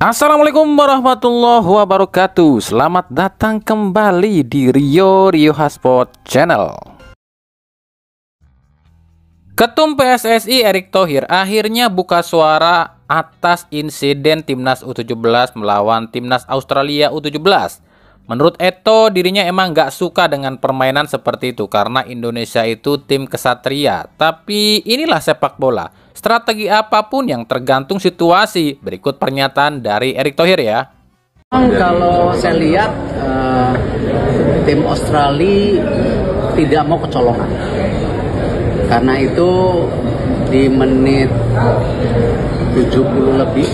Assalamualaikum warahmatullahi wabarakatuh Selamat datang kembali di Rio Rio Hasport Channel Ketum PSSI Erick Thohir akhirnya buka suara atas insiden Timnas U17 melawan Timnas Australia U17 Menurut Eto, dirinya emang gak suka dengan permainan seperti itu karena Indonesia itu tim kesatria. Tapi inilah sepak bola strategi apapun yang tergantung situasi. Berikut pernyataan dari Erick Thohir ya. Kalau saya lihat uh, tim Australia tidak mau kecolongan. Karena itu di menit 70 lebih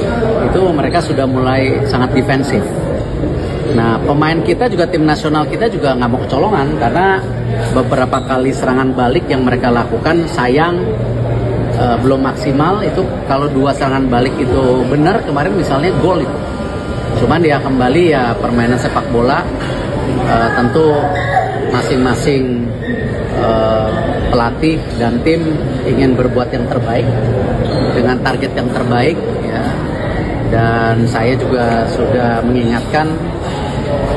itu mereka sudah mulai sangat defensif. Nah, pemain kita juga tim nasional kita juga nggak mau kecolongan karena beberapa kali serangan balik yang mereka lakukan sayang uh, belum maksimal itu kalau dua serangan balik itu benar kemarin misalnya gol itu cuman dia ya kembali ya permainan sepak bola uh, tentu masing-masing uh, pelatih dan tim ingin berbuat yang terbaik dengan target yang terbaik ya dan saya juga sudah mengingatkan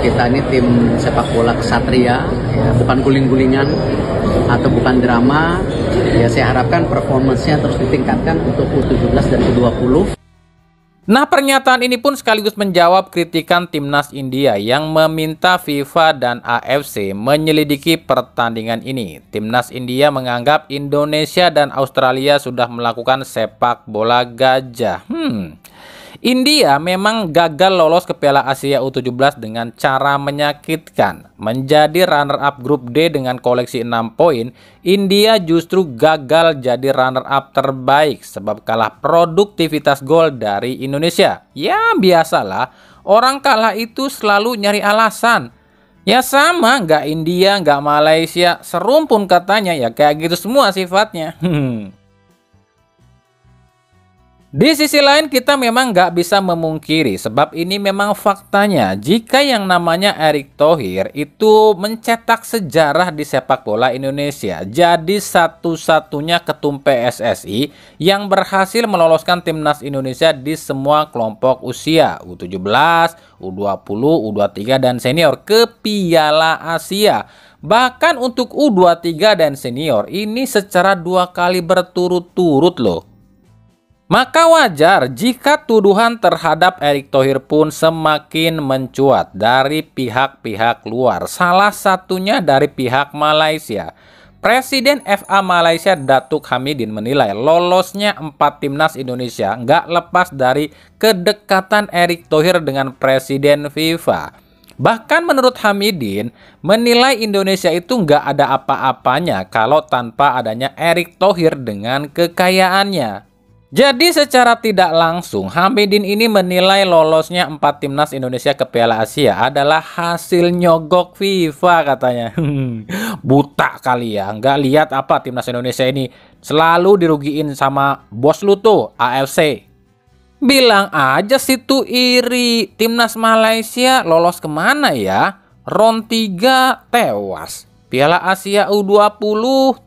kita ini tim sepak bola kesatria ya, bukan guling-gulingan atau bukan drama, ya saya harapkan performancenya terus ditingkatkan untuk U17 dan U20. Nah pernyataan ini pun sekaligus menjawab kritikan timnas India yang meminta FIFA dan AFC menyelidiki pertandingan ini. Timnas India menganggap Indonesia dan Australia sudah melakukan sepak bola gajah. Hmm, India memang gagal lolos ke Piala Asia U17 dengan cara menyakitkan. Menjadi runner-up grup D dengan koleksi 6 poin, India justru gagal jadi runner-up terbaik sebab kalah produktivitas gol dari Indonesia. Ya biasalah, orang kalah itu selalu nyari alasan. Ya sama, nggak India, nggak Malaysia, serumpun katanya ya kayak gitu semua sifatnya. Di sisi lain kita memang nggak bisa memungkiri sebab ini memang faktanya jika yang namanya Erick Thohir itu mencetak sejarah di sepak bola Indonesia jadi satu-satunya ketum PSSI yang berhasil meloloskan timnas Indonesia di semua kelompok usia U17, U20, U23 dan senior ke Piala Asia. Bahkan untuk U23 dan senior ini secara dua kali berturut-turut loh maka wajar jika tuduhan terhadap Erick Thohir pun semakin mencuat dari pihak-pihak luar, salah satunya dari pihak Malaysia. Presiden FA Malaysia Datuk Hamidin menilai lolosnya empat timnas Indonesia nggak lepas dari kedekatan Erick Thohir dengan Presiden FIFA. Bahkan menurut Hamidin, menilai Indonesia itu nggak ada apa-apanya kalau tanpa adanya Erick Thohir dengan kekayaannya. Jadi secara tidak langsung Hamidin ini menilai lolosnya empat timnas Indonesia ke Piala Asia adalah hasil nyogok FIFA katanya. Buta kali ya, nggak lihat apa timnas Indonesia ini selalu dirugiin sama bos lu tuh AFC. Bilang aja situ iri, timnas Malaysia lolos kemana ya? Round 3 tewas, Piala Asia U20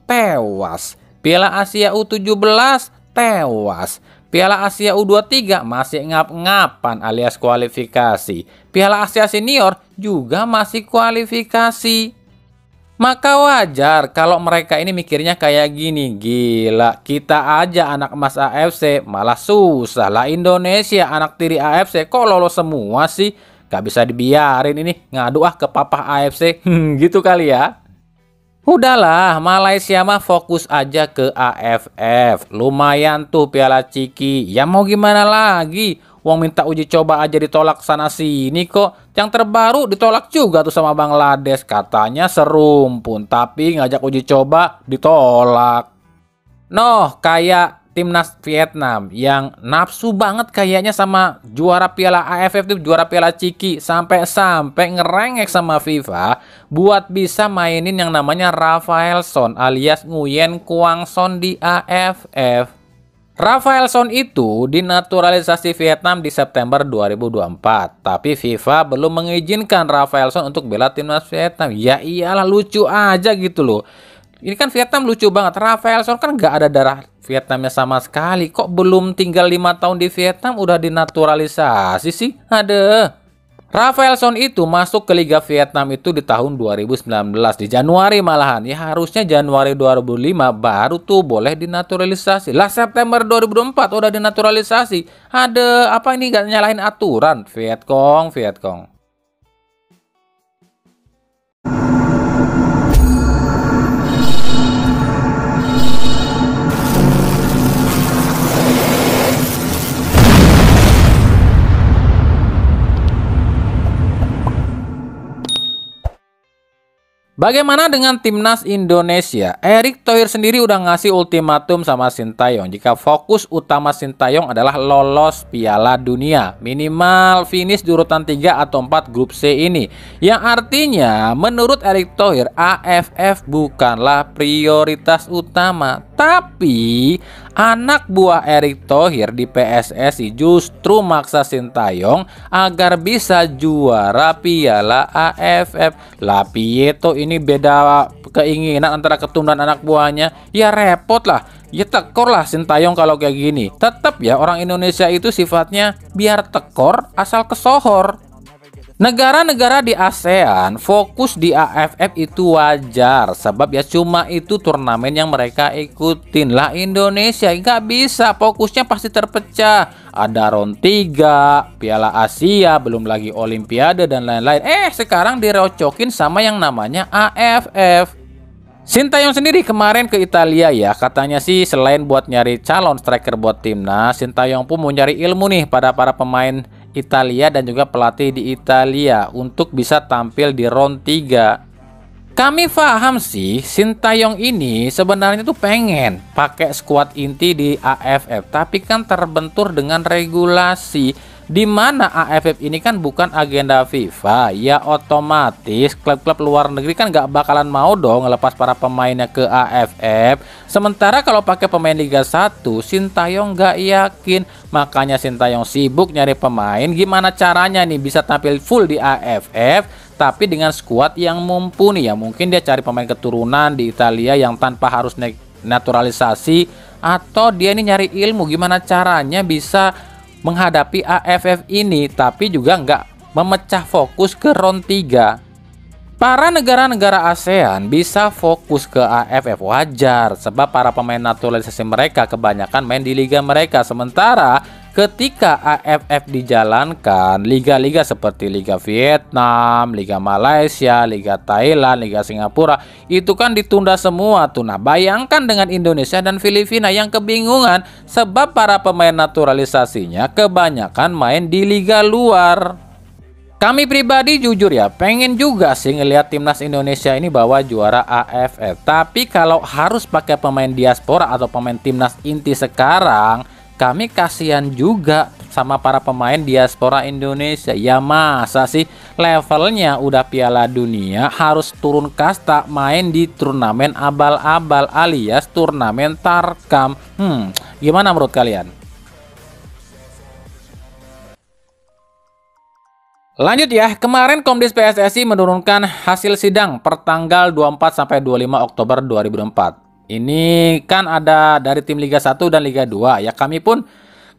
tewas, Piala Asia U17 tewas. Piala Asia U23 masih ngap-ngapan alias kualifikasi. Piala Asia Senior juga masih kualifikasi. Maka wajar kalau mereka ini mikirnya kayak gini, gila kita aja anak emas AFC malah susah lah Indonesia anak tiri AFC kok lolos semua sih? Gak bisa dibiarin ini ngadu ah ke papa AFC, gitu kali ya. Udahlah, Malaysia mah fokus aja ke AFF. Lumayan tuh Piala Ciki. Ya mau gimana lagi? Wong minta uji coba aja ditolak sana sini kok. Yang terbaru ditolak juga tuh sama Bangladesh. Katanya serumpun, tapi ngajak uji coba ditolak. Noh, kayak timnas Vietnam yang nafsu banget kayaknya sama juara Piala AFF tuh juara Piala Ciki sampai-sampai ngerengek sama FIFA buat bisa mainin yang namanya Rafaelson alias Nguyen Son di AFF. Rafaelson itu dinaturalisasi Vietnam di September 2024, tapi FIFA belum mengizinkan Rafaelson untuk bela timnas Vietnam. Ya iyalah lucu aja gitu loh. Ini kan Vietnam lucu banget. Rafael Son kan nggak ada darah Vietnamnya sama sekali. Kok belum tinggal lima tahun di Vietnam udah dinaturalisasi sih? Ada. Rafael Son itu masuk ke Liga Vietnam itu di tahun 2019 di Januari malahan. Ya harusnya Januari 2005 baru tuh boleh dinaturalisasi. Lah September 2024 udah dinaturalisasi. Ada apa ini Gak nyalahin aturan Vietcong, Vietcong. Bagaimana dengan timnas Indonesia? Erick Thohir sendiri udah ngasih ultimatum sama Sintayong jika fokus utama Sintayong adalah lolos Piala Dunia, minimal finish di urutan 3 atau 4 grup C ini. Yang artinya menurut Erick Thohir AFF bukanlah prioritas utama, tapi Anak buah Erick Thohir di PSSI justru maksa Sintayong agar bisa juara Piala AFF. Lah itu ini beda keinginan antara ketum dan anak buahnya. Ya repot lah ya tekor lah Sintayong kalau kayak gini. Tetap ya orang Indonesia itu sifatnya biar tekor asal kesohor. Negara-negara di ASEAN fokus di AFF itu wajar Sebab ya cuma itu turnamen yang mereka ikutin Lah Indonesia nggak bisa fokusnya pasti terpecah Ada round 3, Piala Asia, belum lagi Olimpiade dan lain-lain Eh sekarang direcokin sama yang namanya AFF Sintayong sendiri kemarin ke Italia ya, katanya sih selain buat nyari calon striker buat timnas, Sintayong pun mau nyari ilmu nih pada para pemain Italia dan juga pelatih di Italia untuk bisa tampil di round 3 kami paham sih, Sintayong ini sebenarnya tuh pengen pakai skuad inti di AFF, tapi kan terbentur dengan regulasi di mana AFF ini kan bukan agenda FIFA, ya otomatis klub-klub luar negeri kan nggak bakalan mau dong ngelepas para pemainnya ke AFF. Sementara kalau pakai pemain Liga 1, Sintayong nggak yakin, makanya Sintayong sibuk nyari pemain. Gimana caranya nih bisa tampil full di AFF? tapi dengan skuad yang mumpuni ya mungkin dia cari pemain keturunan di Italia yang tanpa harus naturalisasi atau dia ini nyari ilmu gimana caranya bisa menghadapi AFF ini tapi juga nggak memecah fokus ke round 3 Para negara-negara ASEAN bisa fokus ke AFF wajar sebab para pemain naturalisasi mereka kebanyakan main di liga mereka sementara ketika AFF dijalankan, liga-liga seperti Liga Vietnam, Liga Malaysia, Liga Thailand, Liga Singapura itu kan ditunda semua tuh. Nah, bayangkan dengan Indonesia dan Filipina yang kebingungan sebab para pemain naturalisasinya kebanyakan main di liga luar. Kami pribadi jujur ya, pengen juga sih ngelihat timnas Indonesia ini bawa juara AFF. Tapi kalau harus pakai pemain diaspora atau pemain timnas inti sekarang, kami kasihan juga sama para pemain diaspora Indonesia. Ya masa sih levelnya udah piala dunia harus turun kasta main di turnamen abal-abal alias turnamen tarkam. Hmm, gimana menurut kalian? Lanjut ya, kemarin Komdis PSSI menurunkan hasil sidang pertanggal 24 sampai 25 Oktober 2004. Ini kan ada dari tim Liga 1 dan Liga 2 ya. Kami pun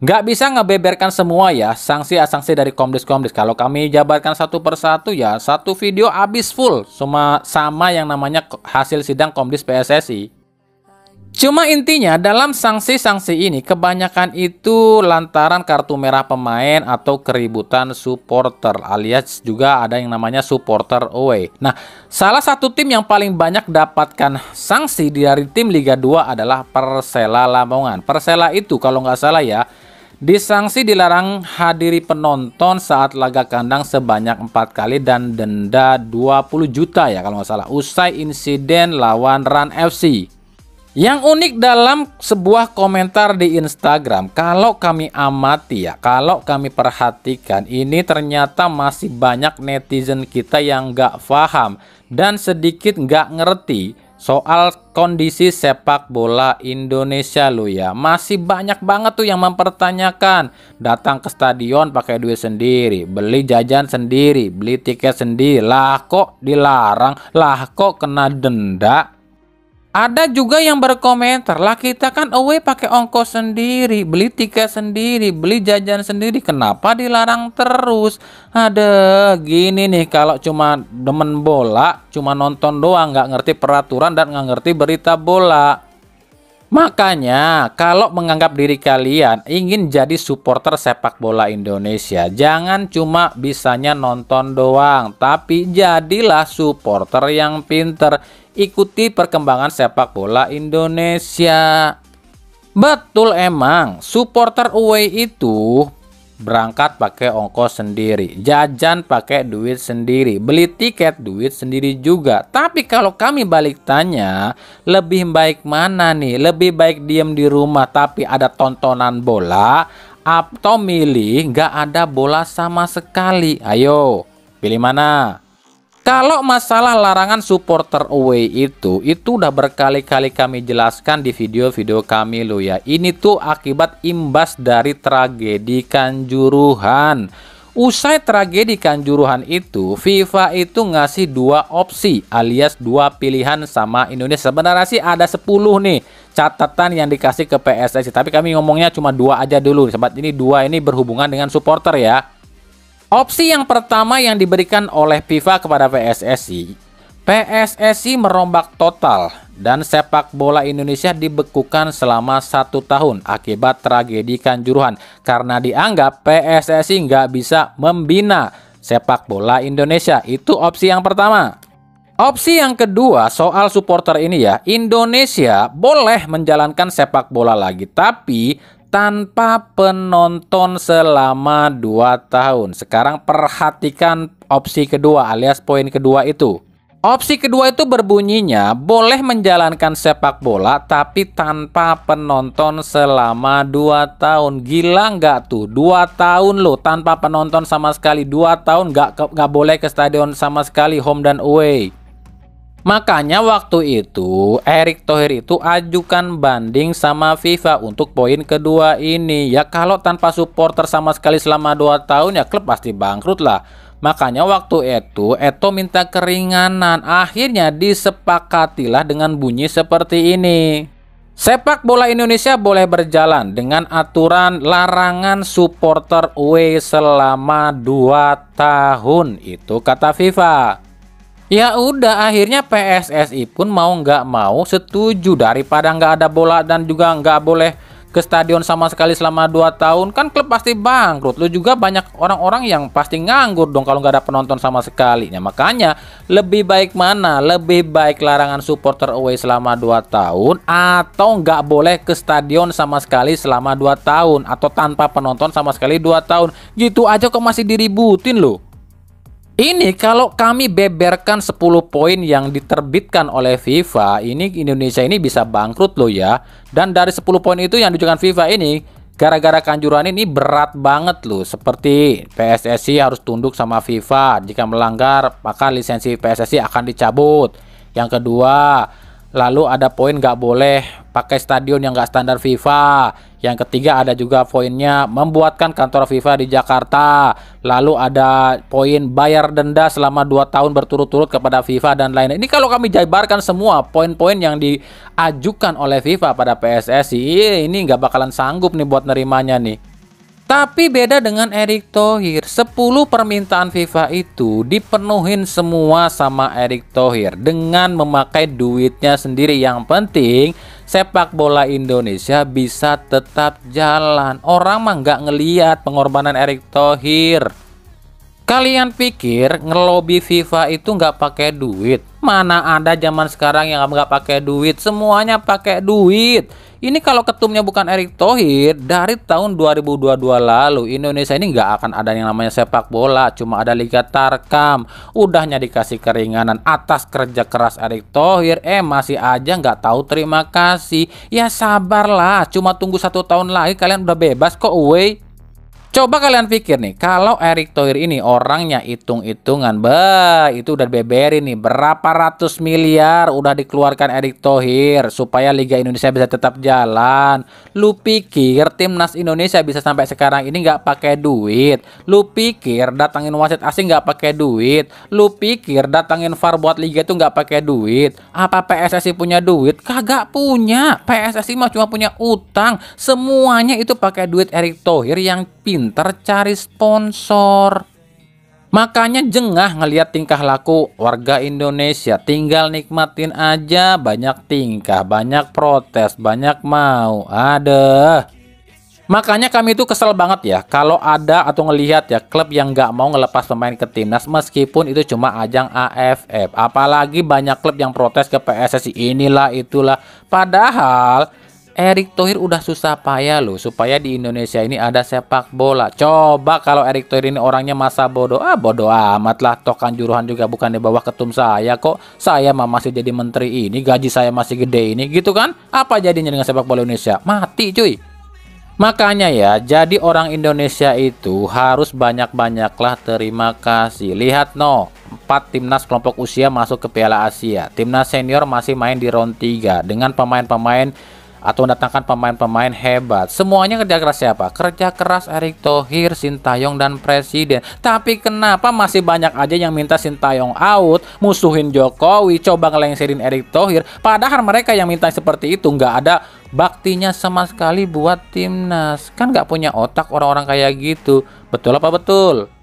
nggak bisa ngebeberkan semua ya sanksi-sanksi dari komdis-komdis. Kalau kami jabarkan satu persatu ya, satu video habis full sama sama yang namanya hasil sidang komdis PSSI. Cuma intinya dalam sanksi-sanksi ini kebanyakan itu lantaran kartu merah pemain atau keributan supporter alias juga ada yang namanya supporter away. Nah, salah satu tim yang paling banyak dapatkan sanksi dari tim Liga 2 adalah Persela Lamongan. Persela itu kalau nggak salah ya, disanksi dilarang hadiri penonton saat laga kandang sebanyak empat kali dan denda 20 juta ya kalau nggak salah usai insiden lawan Run FC. Yang unik dalam sebuah komentar di Instagram, kalau kami amati ya, kalau kami perhatikan, ini ternyata masih banyak netizen kita yang nggak paham dan sedikit nggak ngerti soal kondisi sepak bola Indonesia lo ya. Masih banyak banget tuh yang mempertanyakan, datang ke stadion pakai duit sendiri, beli jajan sendiri, beli tiket sendiri, lah kok dilarang, lah kok kena denda ada juga yang berkomentar, lah kita kan away pakai ongkos sendiri, beli tiket sendiri, beli jajan sendiri, kenapa dilarang terus? Ada gini nih, kalau cuma demen bola, cuma nonton doang, nggak ngerti peraturan dan nggak ngerti berita bola. Makanya, kalau menganggap diri kalian ingin jadi supporter sepak bola Indonesia, jangan cuma bisanya nonton doang, tapi jadilah supporter yang pinter. Ikuti perkembangan sepak bola Indonesia. Betul emang, supporter away itu berangkat pakai ongkos sendiri, jajan pakai duit sendiri, beli tiket duit sendiri juga. Tapi kalau kami balik tanya, lebih baik mana nih? Lebih baik diem di rumah tapi ada tontonan bola atau milih nggak ada bola sama sekali? Ayo, pilih mana? Kalau masalah larangan supporter away itu, itu udah berkali-kali kami jelaskan di video-video kami lo ya. Ini tuh akibat imbas dari tragedi Kanjuruhan. Usai tragedi Kanjuruhan itu, FIFA itu ngasih dua opsi alias dua pilihan sama Indonesia. Sebenarnya sih ada 10 nih catatan yang dikasih ke PSSI, tapi kami ngomongnya cuma dua aja dulu. Sebab ini dua ini berhubungan dengan supporter ya. Opsi yang pertama yang diberikan oleh FIFA kepada PSSI, PSSI merombak total dan sepak bola Indonesia dibekukan selama satu tahun akibat tragedi Kanjuruhan karena dianggap PSSI nggak bisa membina sepak bola Indonesia. Itu opsi yang pertama. Opsi yang kedua soal supporter ini ya, Indonesia boleh menjalankan sepak bola lagi tapi tanpa penonton selama 2 tahun. Sekarang perhatikan opsi kedua alias poin kedua itu. Opsi kedua itu berbunyinya boleh menjalankan sepak bola tapi tanpa penonton selama 2 tahun. Gila nggak tuh? 2 tahun loh tanpa penonton sama sekali. 2 tahun nggak boleh ke stadion sama sekali home dan away. Makanya waktu itu Erick Thohir itu ajukan banding sama FIFA untuk poin kedua ini. Ya kalau tanpa supporter sama sekali selama 2 tahun ya klub pasti bangkrut lah. Makanya waktu itu Eto minta keringanan. Akhirnya disepakatilah dengan bunyi seperti ini. Sepak bola Indonesia boleh berjalan dengan aturan larangan supporter away selama 2 tahun. Itu kata FIFA. Ya udah akhirnya PSSI pun mau nggak mau setuju daripada nggak ada bola dan juga nggak boleh ke stadion sama sekali selama 2 tahun kan klub pasti bangkrut lu juga banyak orang-orang yang pasti nganggur dong kalau nggak ada penonton sama sekali ya makanya lebih baik mana lebih baik larangan supporter away selama 2 tahun atau nggak boleh ke stadion sama sekali selama 2 tahun atau tanpa penonton sama sekali 2 tahun gitu aja kok masih diributin lo? Ini kalau kami beberkan 10 poin yang diterbitkan oleh FIFA, ini Indonesia ini bisa bangkrut loh ya. Dan dari 10 poin itu yang ditujukan FIFA ini gara-gara kanjuran ini berat banget loh. Seperti PSSI harus tunduk sama FIFA, jika melanggar maka lisensi PSSI akan dicabut. Yang kedua, Lalu ada poin nggak boleh pakai stadion yang nggak standar FIFA. Yang ketiga ada juga poinnya membuatkan kantor FIFA di Jakarta. Lalu ada poin bayar denda selama 2 tahun berturut-turut kepada FIFA dan lain Ini kalau kami jabarkan semua poin-poin yang diajukan oleh FIFA pada PSSI, ini nggak bakalan sanggup nih buat nerimanya nih. Tapi beda dengan Erick Thohir, 10 permintaan FIFA itu dipenuhin semua sama Erick Thohir dengan memakai duitnya sendiri. Yang penting sepak bola Indonesia bisa tetap jalan. Orang mah nggak ngeliat pengorbanan Erick Thohir. Kalian pikir ngelobi FIFA itu nggak pakai duit? Mana ada zaman sekarang yang nggak pakai duit? Semuanya pakai duit. Ini kalau ketumnya bukan Erick Thohir, dari tahun 2022 lalu Indonesia ini nggak akan ada yang namanya sepak bola, cuma ada Liga Tarkam. Udahnya dikasih keringanan atas kerja keras Erick Thohir, eh masih aja nggak tahu terima kasih. Ya sabarlah, cuma tunggu satu tahun lagi kalian udah bebas kok, Wei. Coba kalian pikir nih, kalau Erick Thohir ini orangnya hitung-hitungan, bah itu udah beberin nih berapa ratus miliar udah dikeluarkan Erick Thohir supaya Liga Indonesia bisa tetap jalan. Lu pikir timnas Indonesia bisa sampai sekarang ini nggak pakai duit? Lu pikir datangin wasit asing nggak pakai duit? Lu pikir datangin VAR buat liga itu nggak pakai duit? Apa PSSI punya duit? Kagak punya. PSSI mah cuma punya utang. Semuanya itu pakai duit Erick Thohir yang pintar pinter cari sponsor. Makanya jengah ngeliat tingkah laku warga Indonesia tinggal nikmatin aja banyak tingkah, banyak protes, banyak mau. Ada. Makanya kami itu kesel banget ya kalau ada atau ngelihat ya klub yang nggak mau ngelepas pemain ke timnas meskipun itu cuma ajang AFF. Apalagi banyak klub yang protes ke PSSI inilah itulah. Padahal Erick Thohir udah susah payah loh supaya di Indonesia ini ada sepak bola. Coba kalau Erick Thohir ini orangnya masa bodoh, ah bodoh amat lah. Tokan juruhan juga bukan di bawah ketum saya kok. Saya mah masih jadi menteri ini, gaji saya masih gede ini, gitu kan? Apa jadinya dengan sepak bola Indonesia? Mati cuy. Makanya ya, jadi orang Indonesia itu harus banyak-banyaklah terima kasih. Lihat no, 4 timnas kelompok usia masuk ke Piala Asia. Timnas senior masih main di round 3 dengan pemain-pemain atau mendatangkan pemain-pemain hebat. Semuanya kerja keras siapa? Kerja keras Erick Thohir, Sintayong dan presiden. Tapi kenapa masih banyak aja yang minta Sintayong out, musuhin Jokowi, coba ngelengserin Erick Thohir. Padahal mereka yang minta seperti itu nggak ada baktinya sama sekali buat timnas. Kan nggak punya otak orang-orang kayak gitu. Betul apa betul?